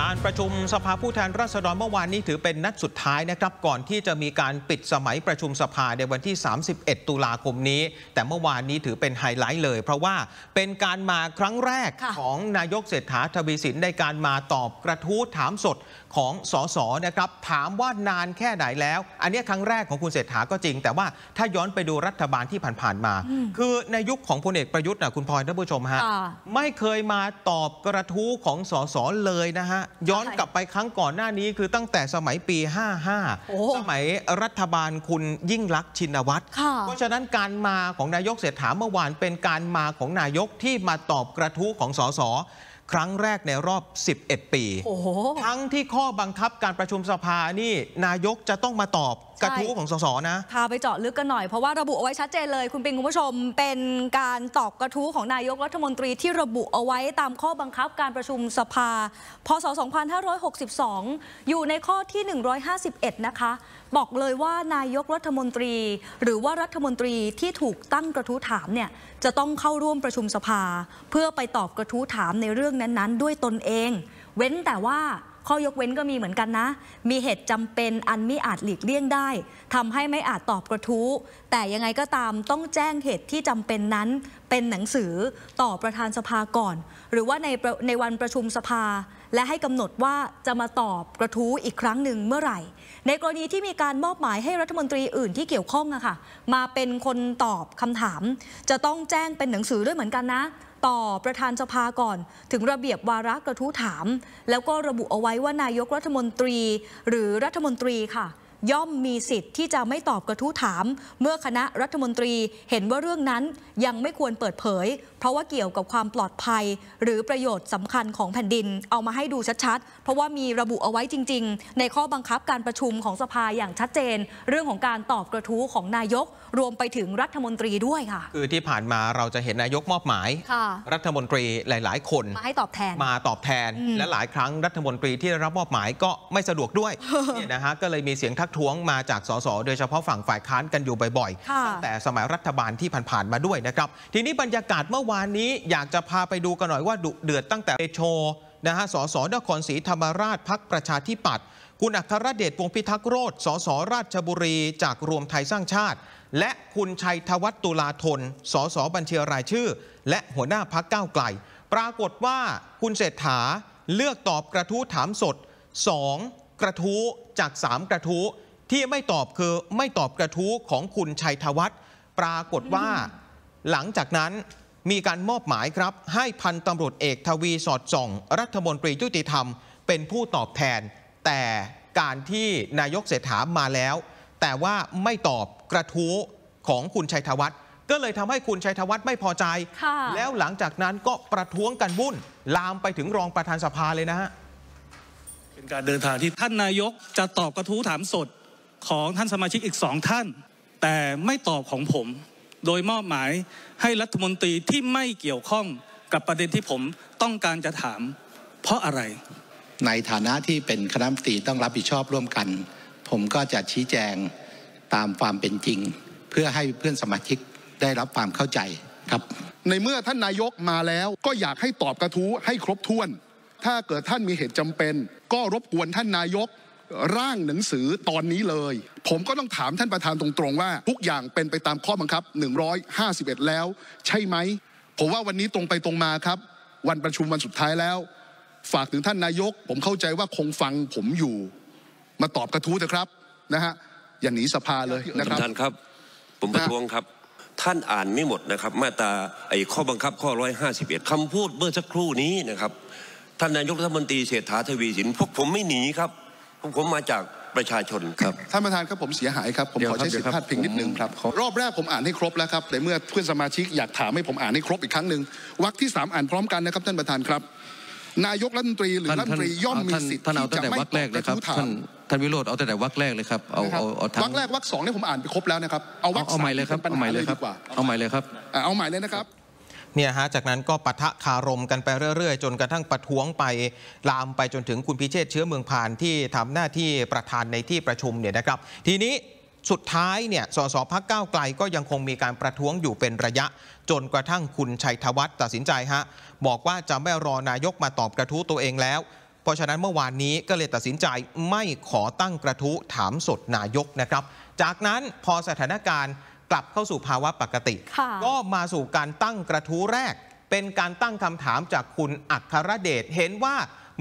การประชุมสภาผู้แทนราษฎรเมื่อวานนี้ถือเป็นนัดสุดท้ายนะครับก่อนที่จะมีการปิดสมัยประชุมสภาในวันที่ 31 ตุลาคมนี้ แต่เมื่อวานนี้ถือเป็นไฮไลท์เลยเพราะว่าเป็นการมาครั้งแรกของนายกเศรษฐาทวีสินในการมาตอบกระทู้ถามสดของสสนะครับถามว่านานแค่ไหนแล้ว อันนี้ครั้งแรกของคุณเศรษฐาก็จริง แต่ว่าถ้าย้อนไปดูรัฐบาลที่ผ่านๆมา คือในยุคของพลเอกประยุทธ์นะคุณพลอยท่านผู้ชมฮะไม่เคยมาตอบกระทู้ของสสเลยนะฮะย้อนกลับไปครั้งก่อนหน้านี้คือตั้งแต่สมัยปี 55 สมัยรัฐบาลคุณยิ่งลักษณ์ชินวัตร เพราะฉะนั้นการมาของนายกเศรษฐาเมื่อวานเป็นการมาของนายกที่มาตอบกระทู้ของสส ครั้งแรกในรอบ 11 ปี ทั้งที่ข้อบังคับการประชุมสภานี่ นายกจะต้องมาตอบกระทู้ของสสนะพาไปเจาะลึกกันหน่อย เพราะว่าระบุเอาไว้ชัดเจนเลย คุณปิงคุณผู้ชมเป็นการตอบกระทู้ของนายกรัฐมนตรีที่ระบุเอาไว้ตามข้อบังคับการประชุมสภาพศ2562อยู่ในข้อที่ 151 นะคะ บอกเลยว่านายกรัฐมนตรี หรือว่ารัฐมนตรีที่ถูกตั้งกระทู้ถามเนี่ยจะต้องเข้าร่วมประชุมสภา เพื่อไปตอบกระทู้ถามในเรื่องนั้นๆ ด้วยตนเอง เว้นแต่ว่าข้อยกเว้นก็มีเหมือนกันนะ มีเหตุจำเป็นอันมิอาจหลีกเลี่ยงได้ ทำให้ไม่อาจตอบกระทู้ แต่ยังไงก็ตามต้องแจ้งเหตุที่จำเป็นนั้นเป็นหนังสือต่อประธานสภาก่อน หรือว่าในในวันประชุมสภา และให้กำหนดว่าจะมาตอบกระทู้อีกครั้งหนึ่งเมื่อไหร่ ในกรณีที่มีการมอบหมายให้รัฐมนตรีอื่นที่เกี่ยวข้องอะค่ะ มาเป็นคนตอบคำถาม จะต้องแจ้งเป็นหนังสือด้วยเหมือนกันนะต่อประธานสภาก่อน ถึงระเบียบวาระกระทู้ถาม แล้วก็ระบุเอาไว้ว่านายกรัฐมนตรี หรือรัฐมนตรีค่ะย่อมมีสิทธิ์ที่จะไม่ตอบกระทู้ถาม เมื่อคณะรัฐมนตรีเห็นว่าเรื่องนั้นยังไม่ควรเปิดเผย เพราะว่าเกี่ยวกับความปลอดภัย หรือประโยชน์สำคัญของแผ่นดินเอามาให้ดูชัดๆเพราะว่ามีระบุเอาไว้จริง ๆ ในข้อบังคับการประชุมของสภาอย่างชัดเจน เรื่องของการตอบกระทู้ของนายกรวมไปถึงรัฐมนตรีด้วยค่ะคือที่ผ่านมาเราจะเห็นนายกมอบหมายรัฐมนตรีหลาย ๆ คนมาให้ตอบแทนมาตอบแทนและหลายครั้งรัฐมนตรีที่รับมอบหมายก็ไม่สะดวกด้วยเนี่ยนะฮะก็เลยมีเสียงทักกท้วงมาจากสสโดยเฉพาะฝั่งฝ่ายค้านกันอยู่บ่อย ๆ ตั้งแต่สมัยรัฐบาลที่ผ่านๆมาด้วยนะครับ ทีนี้บรรยากาศเมื่อวานนี้อยากจะพาไปดูกันหน่อยว่าดุเดือดตั้งแต่เดโชนะฮะสสนครศรีธรรมราชพักประชาธิปัตย์คุณอัครเดชวงพิทักษ์โรธสสราชบุรีจากรวมไทยสร้างชาติ และคุณชัยธวัฒน์ตุลาธนสสบัญชีรายชื่อ และหัวหน้าพักก้าวไกลปรากฏว่าคุณเศรษฐาเลือกตอบกระทู้ถามสด2กระทู้จาก3กระทู้ที่ไม่ตอบคือไม่ตอบกระทู้ของคุณชัยธวัฒน์ปรากฏว่า หลังจากนั้นมีการมอบหมายครับ ให้พันตำรวจเอกทวีสอด ส่อง รัฐมนตรียุติธรรม เป็นผู้ตอบแทน แต่การที่นายกเศรษฐามาแล้ว แต่ว่าไม่ตอบกระทู้ของคุณ ชัยธวัฒน์ก็เลยทำให้คุณชัยธวัฒน์ไม่พอใจแล้วหลังจากนั้นก็ประท้วงกันวุ่นลามไปถึงรองประธานสภาเลยนะฮะการเดินทางที่ท่านนายกจะตอบกระทู้ถามสดของท่านสมาชิกอีกสองท่าน แต่ไม่ตอบของผม โดยมอบหมายให้รัฐมนตรีที่ไม่เกี่ยวข้องกับประเด็นที่ผมต้องการจะถาม เพราะอะไร ในฐานะที่เป็นคณะมนตรีต้องรับผิดชอบร่วมกัน ผมก็จะชี้แจงตามความเป็นจริง เพื่อให้เพื่อนสมาชิกได้รับความเข้าใจครับ ในเมื่อท่านนายกมาแล้วก็อยากให้ตอบกระทู้ให้ครบถ้วนถ้าเกิดท่านมีเหตุจำเป็น ก็รบกวนท่านนายกร่างหนังสือตอนนี้เลย ผมก็ต้องถามท่านประธานตรงๆว่า ทุกอย่างเป็นไปตามข้อบังคับ 151 แล้ว ใช่ไหมผมว่าวันนี้ตรงไปตรงมาครับ วันประชุมวันสุดท้ายแล้ว ฝากถึงท่านนายก ผมเข้าใจว่าคงฟังผมอยู่มาตอบกระทู้เถอะครับนะฮะอย่าหนีสภาเลยนะครับท่านครับ ผมประท้วงครับ ท่านอ่านไม่หมดนะครับ มาตาไอ้ข้อบังคับ ข้อ 151คำพูดเมื่อสักครู่นี้นะครับท่านนายกรัฐมนตรีเศรษฐาทวีสินพวกผมไม่หนีครับพวกผมมาจากประชาชนครับท่านประธานครับผมเสียหายครับผมขอใช้สิทธิพลาดพิงนิดนึงครับรอบแรกผมอ่านให้ครบแล้วครับแต่เมื่อเพื่อนสมาชิกอยากถามให้ผมอ่านให้ครบอีกครั้งหนึ่งวรรคที่สามอ่านพร้อมกันนะครับ ท่านประธานครับนายกรัฐมนตรีหรือรัฐมนตรีย่อมมีสิทธิ์ที่จะไม่ตอบกระทู้ถามท่านวิโรธเอาแต่แต่วรรคแรกเลยครับเอาเอาเอาวรรคแรกวรรคสองนี่ผมอ่านไปครบแล้วนะครับเอาวรรคสามเอาใหม่เลยครับเอาใหม่เลยครับ เอาใหม่เลยครับเอาใหม่เลยนะครับเนี่ยฮะ จากนั้นก็ปะทะคารมกันไปเรื่อยๆ จนกระทั่งประท้วงไปลามไปจนถึงคุณพิเชษเชื้อเมืองผ่านที่ทำหน้าที่ประธานในที่ประชุมเนี่ยนะครับ ทีนี้สุดท้ายเนี่ยสสพักเก้าไกลก็ยังคงมีการประท้วงอยู่เป็นระยะ จนกระทั่งคุณชัยธวัฒน์ตัดสินใจฮะบอกว่าจะไม่รอนายกมาตอบกระทู้ตัวเองแล้ว เพราะฉะนั้นเมื่อวานนี้ก็เลยตัดสินใจไม่ขอตั้งกระทู้ถามสดนายกนะครับจากนั้นพอสถานการณ์กลับเข้าสู่ภาวะปกติ ก็มาสู่การตั้งกระทู้แรก เป็นการตั้งคำถามจากคุณอัครเดชเห็นว่า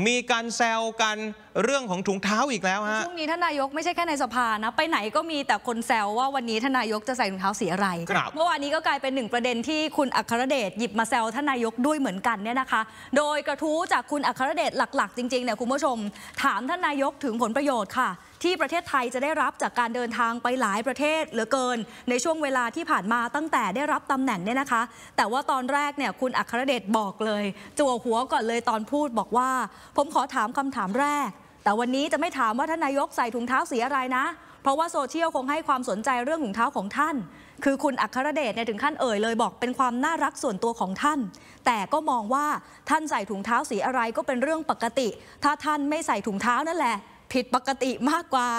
มีการแซวกันเรื่องของถุงเท้าอีกแล้วฮะช่วงนี้ท่านนายกไม่ใช่แค่ในสภานะ ไปไหนก็มีแต่คนแซวว่าวันนี้ท่านนายกจะใส่ถุงเท้าสีอะไรเมื่อวานนี้ก็กลายเป็นหนึ่งประเด็นที่คุณอัครเดชหยิบมาแซวท่านนายกด้วยเหมือนกันเนี่ยนะคะ โดยกระทู้จากคุณอัครเดชหลัก ๆ จริงๆเนี่ยคุณผู้ชม ถามท่านนายกถึงผลประโยชน์ค่ะที่ประเทศไทยจะได้รับจากการเดินทางไปหลายประเทศ เหลือเกินในช่วงเวลาที่ผ่านมาตั้งแต่ได้รับตำแหน่งเนี่ยนะคะ แต่ว่าตอนแรกเนี่ยคุณอัครเดชบอกเลยจัวหัวก่อนเลยตอนพูดบอกว่า ผมขอถามคำถามแรก แต่วันนี้จะไม่ถามว่าท่านนายกใส่ถุงเท้าสีอะไรนะ เพราะว่าโซเชียลคงให้ความสนใจเรื่องถุงเท้าของท่าน คือคุณอัครเดชเนี่ยถึงขั้นเอ่ยเลย บอกเป็นความน่ารักส่วนตัวของท่าน แต่ก็มองว่าท่านใส่ถุงเท้าสีอะไรก็เป็นเรื่องปกติ ถ้าท่านไม่ใส่ถุงเท้านั่นแหละผิดปกติมากกว่า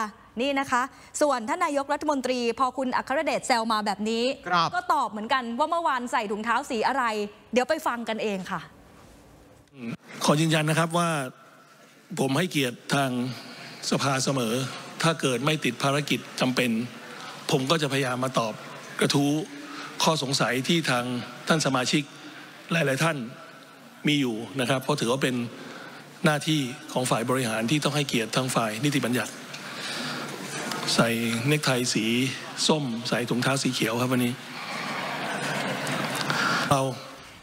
นี่นะคะ ส่วนท่านนายกรัฐมนตรี พอคุณอัครเดชแซลมาแบบนี้ ก็ตอบเหมือนกันว่าเมื่อวานใส่ถุงเท้าสีอะไร เดี๋ยวไปฟังกันเองค่ะ ขอยืนยันนะครับว่าผมให้เกียรติทางสภาเสมอ ถ้าเกิดไม่ติดภารกิจจำเป็น ผมก็จะพยายามมาตอบกระทู้ข้อสงสัยที่ทางท่านสมาชิกหลาย ๆ ท่านมีอยู่นะครับ เพราะถือว่าเป็นหน้าที่ของฝ่ายบริหารที่ต้องให้เกียรติทางฝ่ายนิติบัญญัติใส่เนคไทสีส้ม ใส่ถุงเท้าสีเขียวครับวันนี้เรา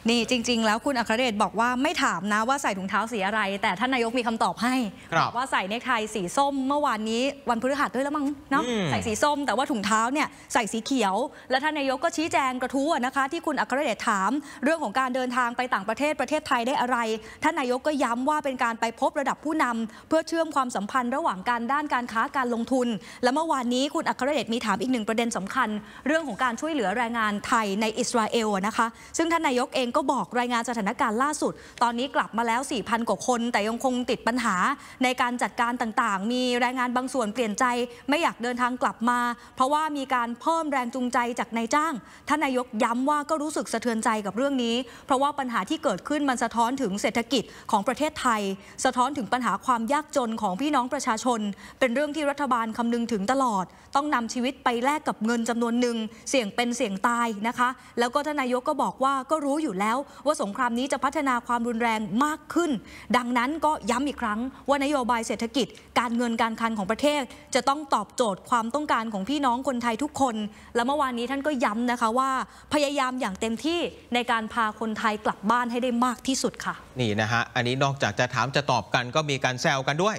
นี่จริงๆ แล้วคุณอัครเดชบอกว่าไม่ถามนะว่าใส่ถุงเท้าสีอะไร แต่ท่านนายกมีคำตอบให้บอกว่าใส่เนคไทสีส้ม เมื่อวานนี้วันพฤหัสด้วยแล้วมั้งเนาะใส่สีส้มแต่ว่าถุงเท้าเนี่ยใส่สีเขียว และท่านนายกก็ชี้แจงกระทู้นะคะที่คุณอัครเดชถาม เรื่องของการเดินทางไปต่างประเทศประเทศไทยได้อะไรท่านนายกก็ย้ำว่าเป็นการไปพบระดับผู้นำ เพื่อเชื่อมความสัมพันธ์ ระหว่างการด้านการค้าการลงทุนและเมื่อวานนี้คุณอัครเดชมีถามอีกหนึ่งประเด็นสำคัญ เรื่องของการช่วยเหลือแรงงานไทยในอิสราเอลนะคะซึ่งท่านนายกเองก็บอกรายงานสถานการณ์ล่าสุด ตอนนี้กลับมาแล้ว 4,000 กว่าคน แต่ยังคงติดปัญหา ในการจัดการต่างๆ มีแรงงานบางส่วนเปลี่ยนใจ ไม่อยากเดินทางกลับมา เพราะว่ามีการเพิ่มแรงจูงใจจากนายจ้าง ท่านนายกย้ำว่าก็รู้สึกสะเทือนใจกับเรื่องนี้ เพราะว่าปัญหาที่เกิดขึ้นมันสะท้อนถึงเศรษฐกิจของประเทศไทย สะท้อนถึงปัญหาความยากจนของพี่น้องประชาชน เป็นเรื่องที่รัฐบาลคำนึงถึงตลอด ต้องนำชีวิตไปแลกกับเงินจำนวนหนึ่งเสี่ยงเป็นเสี่ยงตายนะคะ แล้วก็ท่านนายกก็บอกว่าก็รู้อยู่แล้วแล้วว่าสงครามนี้จะพัฒนาความรุนแรงมากขึ้น ดังนั้นก็ย้ำอีกครั้งว่านโยบายเศรษฐกิจ การเงินการคลังของประเทศ จะต้องตอบโจทย์ความต้องการของพี่น้องคนไทยทุกคน และเมื่อวานนี้ท่านก็ย้ำนะคะว่าพยายามอย่างเต็มที่ในการพาคนไทยกลับบ้านให้ได้มากที่สุดค่ะ นี่นะฮะอันนี้นอกจากจะถามจะตอบกันก็มีการแซวกันด้วย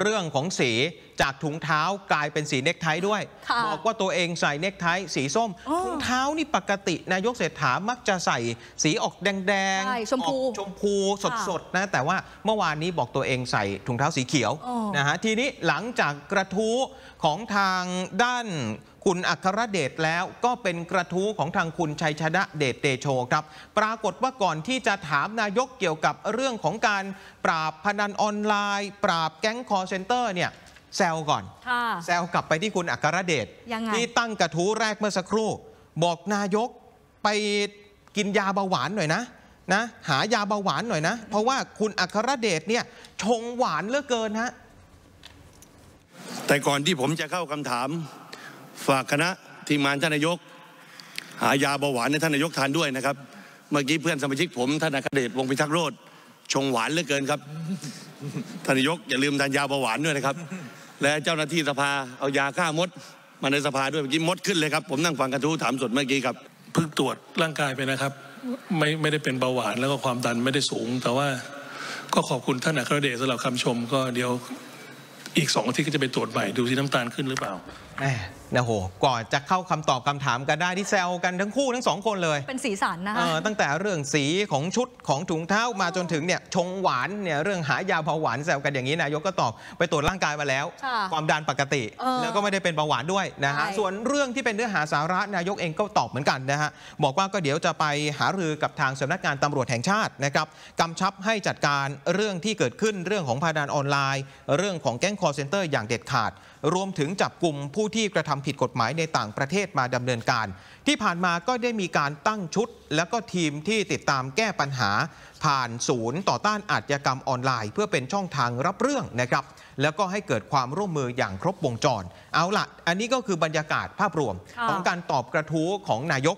เรื่องของสีจากถุงเท้ากลายเป็นสีเน็กไทด้วยบอกว่าตัวเองใส่เน็กไทสีส้ม ถุงเท้านี่ปกตินายกเศรษฐามักจะใส่สีออกแดง ๆชมพูชมพู สดๆนะแต่ว่าเมื่อวานนี้บอกตัวเองใส่ ถุงเท้าสีเขียวนะฮะทีนี้หลังจากกระทู้ของทางด้านคุณอัครเดชแล้วก็เป็นกระทู้ของทางคุณชัยชนะเดชเตโชครับปรากฏว่าก่อนที่จะถามนายกเกี่ยวกับเรื่องของการปราบพนันออนไลน์ ปราบแก๊งคอร์เซนเตอร์เนี่ยแซวก่อนแซวกลับไปที่คุณอัครเดชที่ตั้งกระทู้แรกเมื่อสักครู่ บอกนายกไปกินยาเบาหวานหน่อยนะ นะ หายาเบาหวานหน่อยนะ เพราะว่าคุณอัครเดชเนี่ย ชงหวานเหลือเกินฮะแต่ก่อนที่ผมจะเข้าคำถาม ฝากคณะทีมงานท่านนายก หายาเบาหวานให้ท่านนายกทานด้วยนะครับ เมื่อกี้เพื่อนสมาชิกผมท่านอัครเดชวงพิทักษ์โรธชงหวานเหลือเกินครับท่านนายกอย่าลืมทานยาเบาหวานด้วยนะครับและเจ้าหน้าที่สภาเอายาฆ่ามด มาในสภาด้วยเมื่อกี้ มดขึ้นเลยครับ ผมนั่งฟังกระทู้ถามสดเมื่อกี้ครับเพิ่งตรวจร่างกายไปนะครับ ไม่ไม่ได้เป็นเบาหวานแล้วก็ความดันไม่ได้สูง แต่ว่าก็ขอบคุณท่านอัครเดชสำหรับคำชมก็เดี๋ยวอีกสองอาทิตย์ก็จะไปตรวจใหม่ ดูที่น้ำตาลขึ้นหรือเปล่านะโหก่อนจะเข้าคำตอบคำถามกันได้ที่แซวกันทั้งคู่ทั้งสองคนเลยเป็นสีสันนะคะตั้งแต่เรื่องสีของชุดของถุงเท้ามาจนถึงเนี่ยชงหวานเนี่ยเรื่องหายาเบาหวานแซวกันอย่างนี้นายกก็ตอบไปตรวจร่างกายมาแล้ว ความดันปกติแล้วก็ไม่ได้เป็นเบาหวานด้วยนะฮะส่วนเรื่องที่เป็นเนื้อหาสาระนายกเองก็ตอบเหมือนกันนะฮะบอกว่าก็เดี๋ยวจะไปหารือกับทางสำนักงานตำรวจแห่งชาตินะครับกำชับให้จัดการเรื่องที่เกิดขึ้นเรื่องของพานันออนไลน์ เรื่องของแก๊งคอร์เซนเตอร์อย่างเด็ดขาดรวมถึงจับกลุ่มผู้ที่กระทำผิดกฎหมายในต่างประเทศมาดำเนินการ ที่ผ่านมาก็ได้มีการตั้งชุด และก็ทีมที่ติดตามแก้ปัญหา ผ่านศูนย์ต่อต้านอาชญากรรมออนไลน์ เพื่อเป็นช่องทางรับเรื่องนะครับ แล้วก็ให้เกิดความร่วมมืออย่างครบวงจร เอาละอันนี้ก็คือบรรยากาศภาพรวมของการตอบกระทู้ของนายก